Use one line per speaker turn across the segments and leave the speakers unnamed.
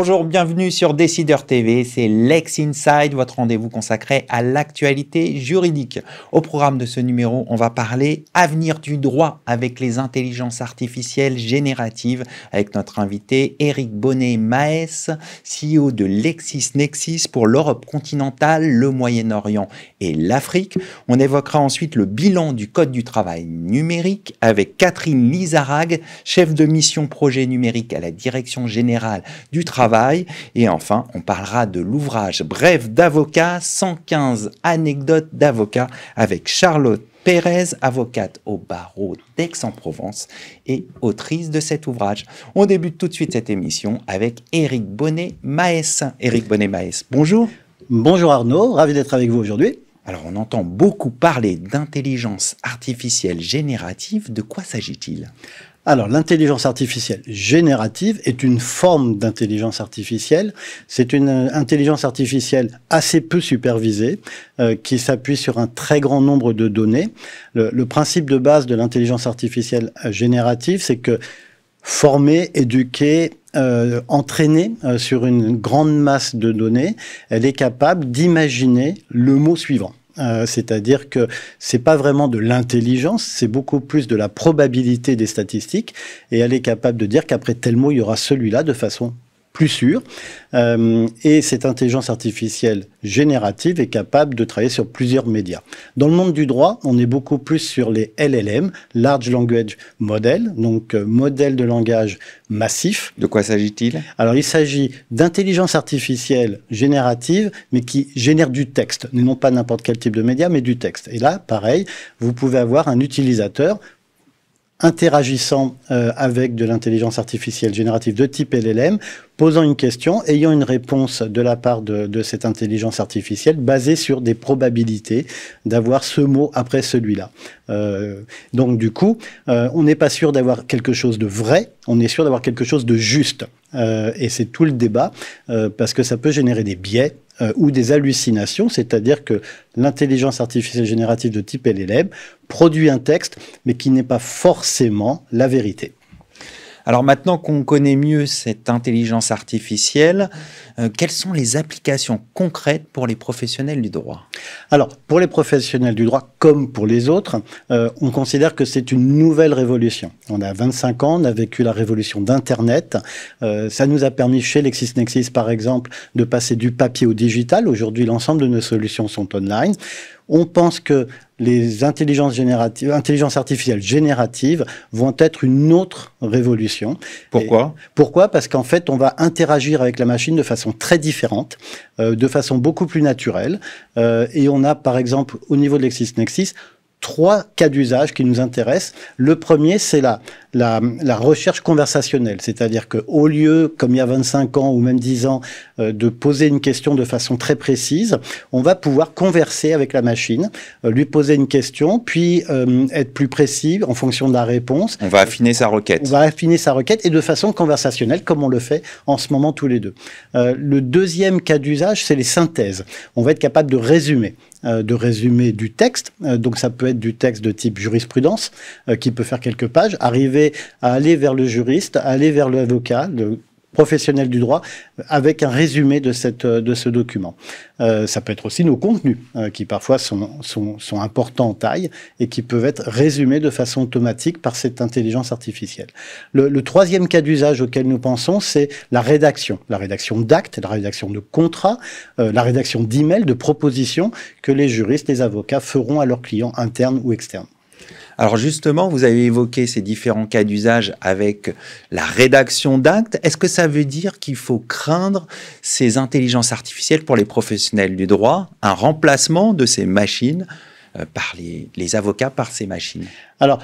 Bonjour, bienvenue sur Décideur TV, c'est Lex Inside, votre rendez-vous consacré à l'actualité juridique. Au programme de ce numéro, on va parler avenir du droit avec les intelligences artificielles génératives avec notre invité Eric Bonnet-Maes, CEO de LexisNexis pour l'Europe continentale, le Moyen-Orient et l'Afrique. On évoquera ensuite le bilan du Code du travail numérique avec Catherine Lizarag, chef de mission projet numérique à la Direction générale du travail et enfin, on parlera de l'ouvrage Bref d'avocat, 115 anecdotes d'avocat avec Charlotte Pérez, avocate au barreau d'Aix-en-Provence et autrice de cet ouvrage. On débute tout de suite cette émission avec Éric Bonnet-Maes. Éric Bonnet-Maes, bonjour. Bonjour Arnaud, ravi d'être avec vous aujourd'hui. Alors on entend
beaucoup parler d'intelligence artificielle générative, de quoi s'agit-il alors, l'intelligence artificielle générative est une forme d'intelligence artificielle. C'est une euh, intelligence artificielle assez peu supervisée, euh, qui s'appuie sur un très grand nombre de données. Le, principe de base de l'intelligence artificielle euh, générative, c'est que former, éduquer, entraînée sur une grande masse de données, elle est capable d'imaginer le mot suivant. Euh, c'est-à-dire que c'est pas vraiment de l'intelligence, c'est beaucoup plus de la probabilité des statistiques, et elle est capable de dire qu'après tel mot, il y aura celui-là de façon plus sûr, euh, et cette intelligence artificielle générative est capable de travailler sur plusieurs médias. Dans le monde du droit, on est beaucoup plus sur les LLM, Large Language Model, donc euh, modèle de langage massif. De quoi s'agit-il Alors il s'agit d'intelligence artificielle générative, mais qui génère du texte, non pas n'importe quel type de média, mais du texte. Et là, pareil, vous pouvez avoir un utilisateur interagissant euh, avec de l'intelligence artificielle générative de type LLM, posant une question, ayant une réponse de la part de, cette intelligence artificielle basée sur des probabilités d'avoir ce mot après celui-là. Euh, donc du coup, euh, on n'est pas sûr d'avoir quelque chose de vrai, on est sûr d'avoir quelque chose de juste. et c'est tout le débat, parce que ça peut générer des biais, euh, ou des hallucinations, c'est-à-dire que l'intelligence artificielle générative de type LLM produit un texte, mais qui n'est pas forcément la vérité. Alors maintenant qu'on connaît mieux cette intelligence artificielle, euh, quelles sont les applications concrètes pour les professionnels du droit Alors pour les professionnels du droit comme pour les autres, euh, on considère que c'est une nouvelle révolution. On a 25 ans, on a vécu la révolution d'Internet. Euh, ça nous a permis chez LexisNexis par exemple de passer du papier au digital. Aujourd'hui l'ensemble de nos solutions sont online. On pense que les intelligences génératives, intelligence artificielle générative vont être une autre révolution. Pourquoi Pourquoi Parce qu'en fait, on va interagir avec la machine de façon très différente, euh, de façon beaucoup plus naturelle. Euh, et on a, par exemple, au niveau de LexisNexis, trois cas d'usage qui nous intéressent. Le premier, c'est la, la, recherche conversationnelle, c'est-à-dire que au lieu, comme il y a 25 ans ou même 10 ans, euh, de poser une question de façon très précise, on va pouvoir converser avec la machine, euh, lui poser une question, puis euh, être plus précis en fonction de la réponse.
On va affiner sa
requête. On va affiner sa requête et de façon conversationnelle, comme on le fait en ce moment tous les deux. le deuxième cas d'usage, c'est les synthèses. On va être capable de résumer. Euh, de résumer du texte. Euh, donc ça peut être du texte de type jurisprudence, euh, qui peut faire quelques pages, arriver à aller vers le juriste, aller vers l'avocat, professionnels du droit avec un résumé de, cette, de ce document. Euh, ça peut être aussi nos contenus euh, qui parfois sont, sont, importants en taille et qui peuvent être résumés de façon automatique par cette intelligence artificielle. Le, troisième cas d'usage auquel nous pensons, c'est la rédaction. La rédaction d'actes, la rédaction de contrats, euh, la rédaction d'emails, de propositions que les juristes, les avocats feront à leurs clients internes ou externes. Alors justement, vous avez évoqué ces différents cas d'usage
avec la rédaction d'actes. Est-ce que ça veut dire qu'il faut craindre ces intelligences artificielles pour les professionnels du droit, un remplacement de ces machines euh, par les, avocats, par ces machines
Alors,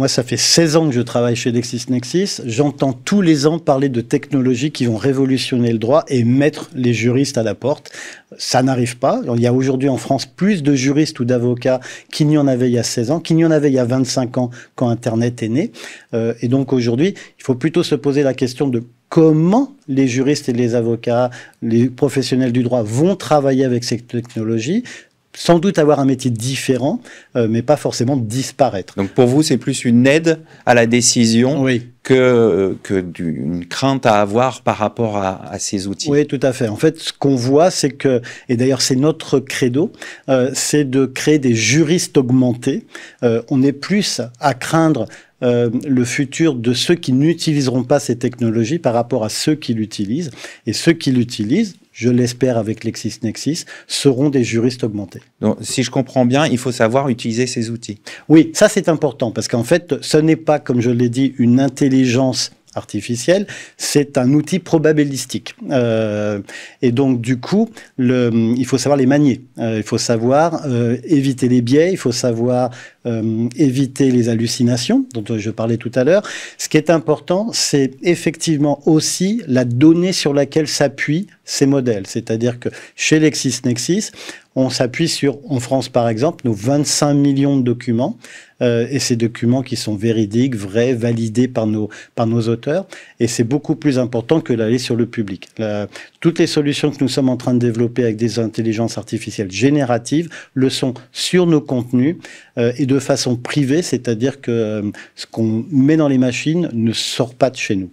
moi, ça fait 16 ans que je travaille chez LexisNexis. J'entends tous les ans parler de technologies qui vont révolutionner le droit et mettre les juristes à la porte. Ça n'arrive pas. Il y a aujourd'hui en France plus de juristes ou d'avocats qu'il n'y en avait il y a 16 ans, qu'il n'y en avait il y a 25 ans quand Internet est né. Euh, et donc aujourd'hui, il faut plutôt se poser la question de comment les juristes et les avocats, les professionnels du droit vont travailler avec ces technologies sans doute avoir un métier différent, euh, mais pas forcément disparaître. Donc pour vous, c'est plus une aide à la décision
que, euh, que d'une crainte à avoir par rapport à, ces outils.
Oui, tout à fait. En fait, ce qu'on voit, c'est que, et d'ailleurs c'est notre credo, euh, c'est de créer des juristes augmentés. on est plus à craindre le futur de ceux qui n'utiliseront pas ces technologies par rapport à ceux qui l'utilisent. Et ceux qui l'utilisent, je l'espère avec LexisNexis, seront des juristes augmentés. Donc, si je comprends bien, il faut savoir utiliser ces outils. Oui, ça c'est important, parce qu'en fait, ce n'est pas, comme je l'ai dit, une intelligence artificielle, c'est un outil probabilistique. Euh, et donc, du coup, il faut savoir les manier. Euh, il faut savoir euh, éviter les biais, il faut savoir éviter les hallucinations dont je parlais tout à l'heure. Ce qui est important, c'est effectivement aussi la donnée sur laquelle s'appuie ces modèles. C'est-à-dire que chez LexisNexis, on s'appuie sur, en France par exemple, nos 25 millions de documents, euh, et ces documents qui sont véridiques, vrais, validés par nos, par nos auteurs, et c'est beaucoup plus important que d'aller sur le public. toutes les solutions que nous sommes en train de développer avec des intelligences artificielles génératives le sont sur nos contenus euh, et de façon privée, c'est-à-dire que euh, ce qu'on met dans les machines ne sort pas de chez nous.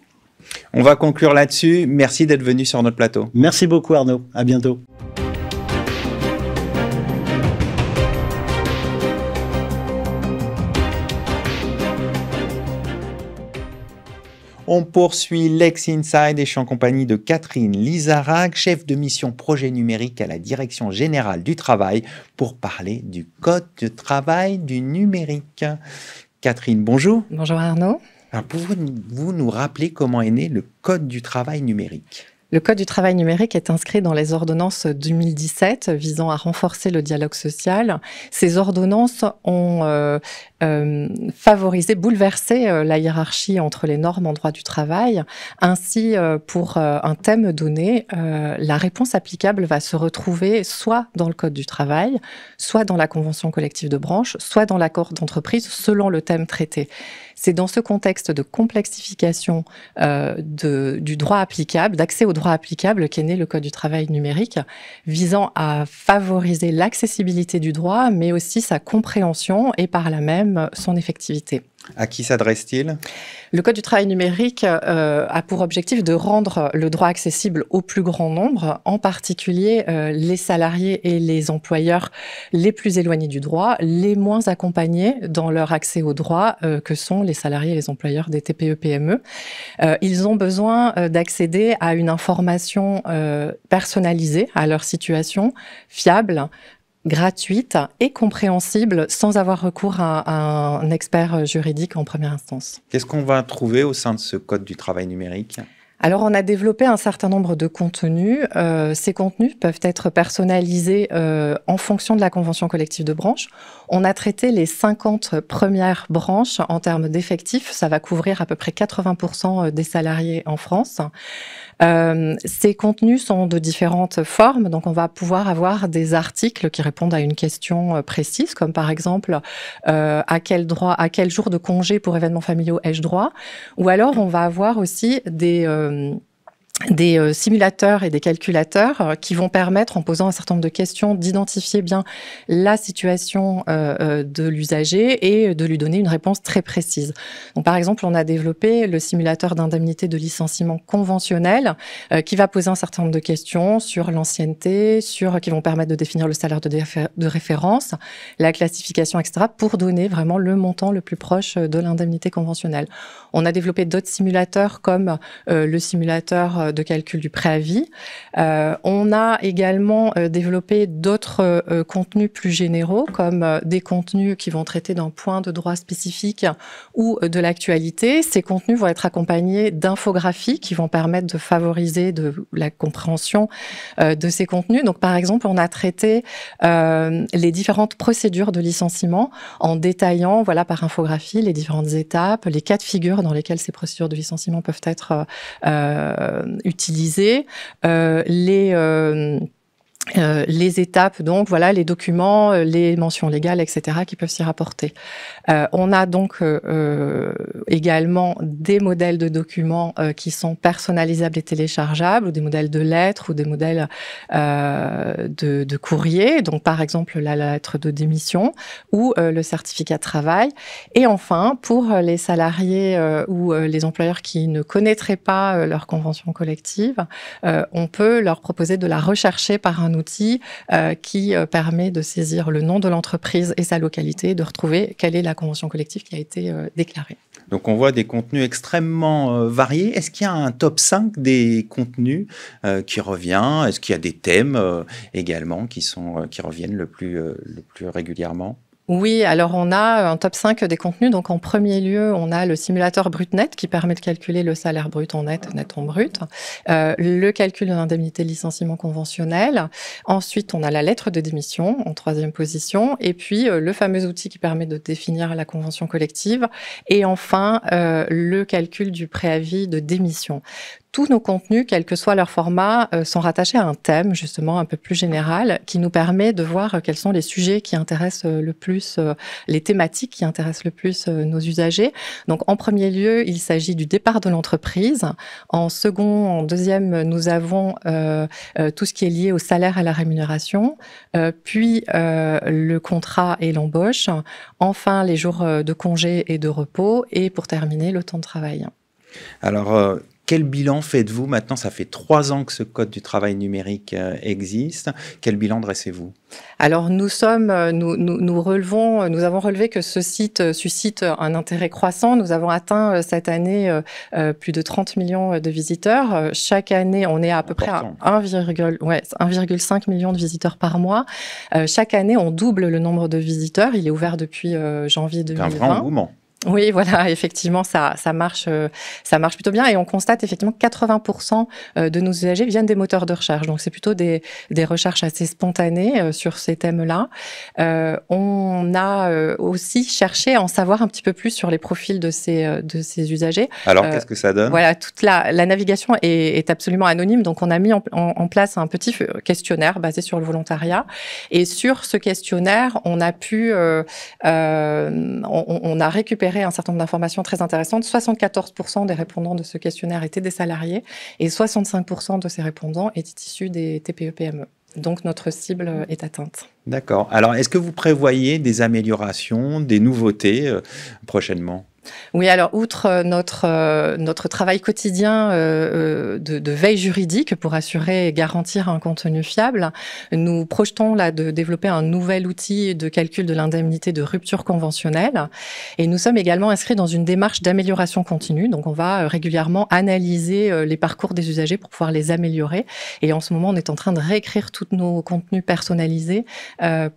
On va conclure là-dessus. Merci d'être venu sur notre plateau. Merci beaucoup Arnaud. À bientôt.
On poursuit Lex Inside et je suis en compagnie de Catherine Lizarac, chef de mission projet numérique à la Direction générale du travail, pour parler du Code de travail du numérique. Catherine, bonjour. Bonjour Arnaud pouvez-vous nous rappeler comment est né le Code du travail numérique le Code du travail
numérique est inscrit dans les ordonnances 2017 visant à renforcer le dialogue social. Ces ordonnances ont euh, euh, favorisé, bouleversé euh, la hiérarchie entre les normes en droit du travail. Ainsi, pour un thème donné, la réponse applicable va se retrouver soit dans le Code du travail, soit dans la convention collective de branche, soit dans l'accord d'entreprise, selon le thème traité. C'est dans ce contexte de complexification euh, du droit applicable, d'accès au droit applicable, qu'est né le Code du travail numérique, visant à favoriser l'accessibilité du droit, mais aussi sa compréhension et par là même son effectivité.
À qui s'adresse-t-il
Le Code du travail numérique euh, a pour objectif de rendre le droit accessible au plus grand nombre, en particulier euh, les salariés et les employeurs les plus éloignés du droit, les moins accompagnés dans leur accès au droit euh, que sont les salariés et les employeurs des TPE-PME. E. ils ont besoin d'accéder à une information personnalisée à leur situation, fiable, gratuite et compréhensible sans avoir recours à, un expert juridique en première instance.
Qu'est-ce qu'on va trouver au sein de ce Code du travail numérique
alors, on a développé un certain nombre de contenus. Euh, ces contenus peuvent être personnalisés euh, en fonction de la convention collective de branche. On a traité les 50 premières branches en termes d'effectifs. Ça va couvrir à peu près 80% euh, des salariés en France. Euh, ces contenus sont de différentes formes, donc on va pouvoir avoir des articles qui répondent à une question euh, précise, comme par exemple à quel droit, à quel jour de congé pour événements familiaux ai-je droit, ou alors on va avoir aussi des des euh, simulateurs et des calculateurs euh, qui vont permettre, en posant un certain nombre de questions, d'identifier bien la situation euh, de l'usager et de lui donner une réponse très précise. par exemple, on a développé le simulateur d'indemnité de licenciement conventionnel qui va poser un certain nombre de questions sur l'ancienneté, sur qui vont permettre de définir le salaire de, de référence, la classification, etc., pour donner vraiment le montant le plus proche de l'indemnité conventionnelle. On a développé d'autres simulateurs comme le simulateur euh, de calcul du préavis. Euh, on a également euh, développé d'autres contenus plus généraux, comme des contenus qui vont traiter d'un point de droit spécifique ou de l'actualité. Ces contenus vont être accompagnés d'infographies qui vont permettre de favoriser la compréhension de ces contenus. Donc, par exemple, on a traité les différentes procédures de licenciement en détaillant, voilà, par infographie, les différentes étapes, les cas de figure dans lesquels ces procédures de licenciement peuvent être euh, utiliser euh, les euh, euh, les étapes, donc voilà, les documents, euh, les mentions légales, etc., qui peuvent s'y rapporter. Euh, on a donc également des modèles de documents qui sont personnalisables et téléchargeables, ou des modèles de lettres, ou des modèles de, de courrier, donc par exemple la lettre de démission ou le certificat de travail. Et enfin, pour les salariés ou les employeurs qui ne connaîtraient pas leur convention collective, on peut leur proposer de la rechercher par un outil euh, qui euh, permet de saisir le nom de l'entreprise et sa localité, de retrouver quelle est la convention collective qui a été euh, déclarée.
Donc on voit des contenus extrêmement variés. Est-ce qu'il y a un top 5 des contenus qui revient Est-ce qu'il y a des thèmes également qui, sont, qui reviennent le plus, le plus régulièrement
oui, alors on a euh, un top 5 des contenus. Donc en premier lieu, on a le simulateur brut-net qui permet de calculer le salaire brut en net, net en brut, euh, le calcul de l'indemnité de licenciement conventionnel. Ensuite, on a la lettre de démission en troisième position et puis euh, le fameux outil qui permet de définir la convention collective et enfin le calcul du préavis de démission tous nos contenus, quel que soit leur format, euh, sont rattachés à un thème, justement, un peu plus général, qui nous permet de voir euh, quels sont les sujets qui intéressent euh, le plus, les thématiques qui intéressent le plus nos usagers. Donc, en premier lieu, il s'agit du départ de l'entreprise. En second, en deuxième, nous avons tout ce qui est lié au salaire et à la rémunération, puis le contrat et l'embauche, enfin les jours de congé et de repos, et pour terminer, le temps de travail.
Alors, quel bilan faites-vous maintenant Ça fait trois ans que ce Code du travail numérique euh, existe. Quel bilan dressez-vous
Alors nous sommes, euh, nous, nous, relevons, euh, nous avons relevé que ce site suscite un intérêt croissant. Nous avons atteint cette année plus de 30 millions de visiteurs. Chaque année, on est à, peu près à 1,5 ouais, million de visiteurs par mois. Chaque année, on double le nombre de visiteurs. Il est ouvert depuis janvier 2020. un vrai engouement. Oui, voilà, effectivement, ça, ça, marche, euh, ça marche plutôt bien. Et on constate effectivement 80% euh, de nos usagers viennent des moteurs de recherche. Donc, c'est plutôt des, des recherches assez spontanées euh, sur ces thèmes-là. on a aussi cherché à en savoir un petit peu plus sur les profils de ces, de ces usagers. Alors, qu'est-ce que ça donne Voilà, toute la, la navigation est, absolument anonyme. Donc, on a mis en, place un petit questionnaire basé sur le volontariat. Et sur ce questionnaire, on a pu, euh, on a récupéré un certain nombre d'informations très intéressantes. 74% des répondants de ce questionnaire étaient des salariés et 65% de ces répondants étaient issus des TPE-PME. E. Donc notre cible est atteinte.
D'accord. Alors est-ce que vous prévoyez des améliorations, des nouveautés euh, prochainement
oui, alors outre euh, euh, notre travail quotidien euh, de, veille juridique pour assurer et garantir un contenu fiable, nous projetons là de développer un nouvel outil de calcul de l'indemnité de rupture conventionnelle. Et nous sommes également inscrits dans une démarche d'amélioration continue. Donc on va régulièrement analyser les parcours des usagers pour pouvoir les améliorer. Et en ce moment, on est en train de réécrire tous nos contenus personnalisés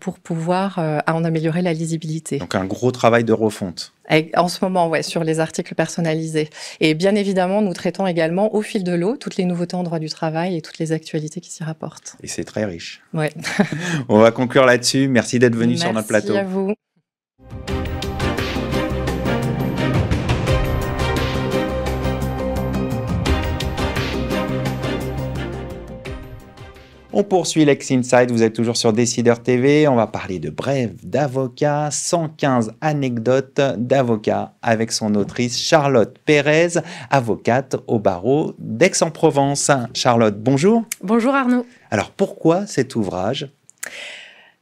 pour pouvoir en améliorer la lisibilité. Donc
un gros travail de refonte
en ce moment, ouais, sur les articles personnalisés. Et bien évidemment, nous traitons également au fil de l'eau toutes les nouveautés en droit du travail et toutes les actualités qui s'y rapportent.
Et c'est très riche. Ouais. On va conclure là-dessus. Merci d'être venu sur notre plateau. Merci à vous. On poursuit Lex Insight, vous êtes toujours sur Décideur TV, on va parler de brèves d'avocat, 115 anecdotes d'avocats avec son autrice Charlotte Pérez, avocate au barreau d'Aix-en-Provence. Charlotte, bonjour.
Bonjour Arnaud.
Alors pourquoi cet ouvrage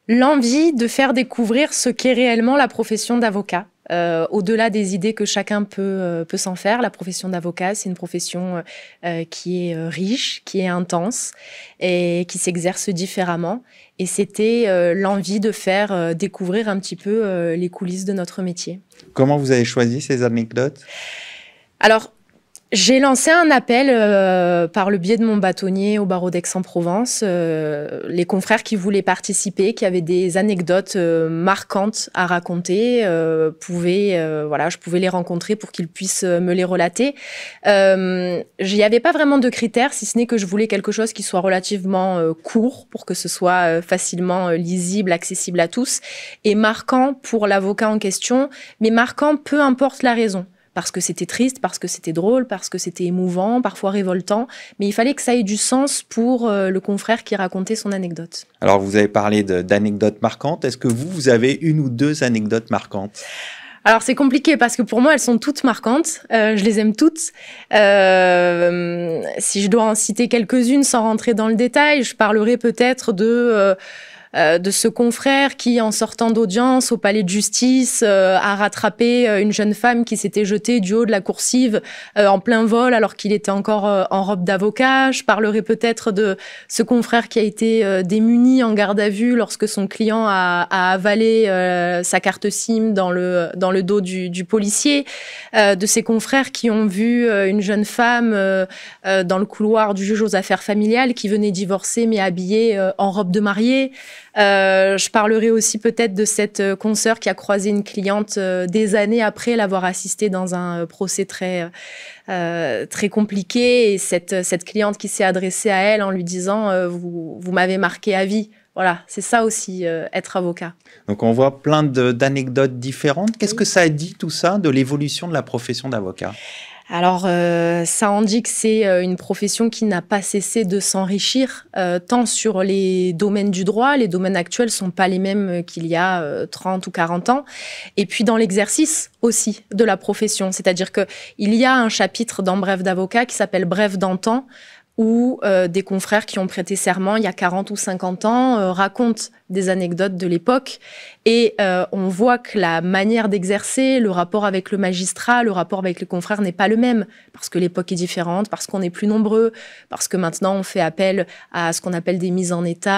L'envie de faire découvrir ce qu'est réellement la profession d'avocat euh, au-delà des idées que chacun peut, euh, peut s'en faire. La profession d'avocat, c'est une profession euh, qui est riche, qui est intense et qui s'exerce différemment. Et c'était l'envie de faire découvrir un petit peu les coulisses de notre métier.
Comment vous avez choisi ces anecdotes
alors, j'ai lancé un appel euh, par le biais de mon bâtonnier au barreau d'Aix-en-Provence, euh, les confrères qui voulaient participer, qui avaient des anecdotes euh, marquantes à raconter, pouvaient, voilà, je pouvais les rencontrer pour qu'ils puissent me les relater. Euh, J'y avais pas vraiment de critères, si ce n'est que je voulais quelque chose qui soit relativement court pour que ce soit facilement lisible, accessible à tous, et marquant pour l'avocat en question, mais marquant peu importe la raison parce que c'était triste, parce que c'était drôle, parce que c'était émouvant, parfois révoltant, mais il fallait que ça ait du sens pour euh, le confrère qui racontait son anecdote.
Alors vous avez parlé d'anecdotes marquantes, est-ce que vous, vous avez une ou deux anecdotes marquantes
alors c'est compliqué parce que pour moi elles sont toutes marquantes, euh, je les aime toutes. Euh, si je dois en citer quelques-unes sans rentrer dans le détail, je parlerai peut-être de euh, de ce confrère qui, en sortant d'audience au palais de justice, euh, a rattrapé euh, une jeune femme qui s'était jetée du haut de la coursive en plein vol alors qu'il était encore en robe d'avocat. Je parlerai peut-être de ce confrère qui a été démuni en garde à vue lorsque son client a, avalé sa carte SIM dans le, dans le dos du, du policier, de ces confrères qui ont vu une jeune femme dans le couloir du juge aux affaires familiales qui venait divorcer mais habillée en robe de mariée. Euh, je parlerai aussi peut-être de cette euh, consoeur qui a croisé une cliente euh, des années après l'avoir assistée dans un procès très, très compliqué. Et cette, cette cliente qui s'est adressée à elle en lui disant Vous, vous m'avez marqué à vie. Voilà, c'est ça aussi, être avocat.
Donc on voit plein d'anecdotes différentes. Qu'est-ce que ça dit tout ça de l'évolution de la profession d'avocat
alors, euh, ça en dit que c'est euh, une profession qui n'a pas cessé de s'enrichir, euh, tant sur les domaines du droit, les domaines actuels sont pas les mêmes qu'il y a 30 ou 40 ans, et puis dans l'exercice aussi de la profession. C'est-à-dire qu'il y a un chapitre dans Bref d'avocat qui s'appelle Bref d'antan, où euh, des confrères qui ont prêté serment il y a 40 ou 50 ans euh, racontent des anecdotes de l'époque et euh, on voit que la manière d'exercer, le rapport avec le magistrat, le rapport avec les confrères n'est pas le même parce que l'époque est différente, parce qu'on est plus nombreux, parce que maintenant on fait appel à ce qu'on appelle des mises en état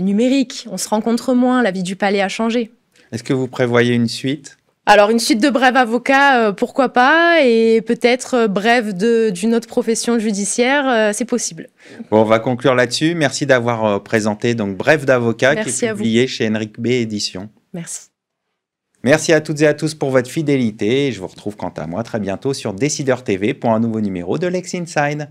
numériques, on se rencontre moins, la vie du palais a changé.
Est-ce que vous prévoyez une suite
alors une suite de brèves avocats, euh, pourquoi pas, et peut-être euh, brève d'une autre profession judiciaire, euh, c'est possible.
Bon, on va conclure là-dessus. Merci d'avoir présenté donc Brève d'avocat qui est publié chez Enric B Édition. Merci. Merci à toutes et à tous pour votre fidélité. Je vous retrouve quant à moi très bientôt sur Décideur TV pour un nouveau numéro de Lex Inside.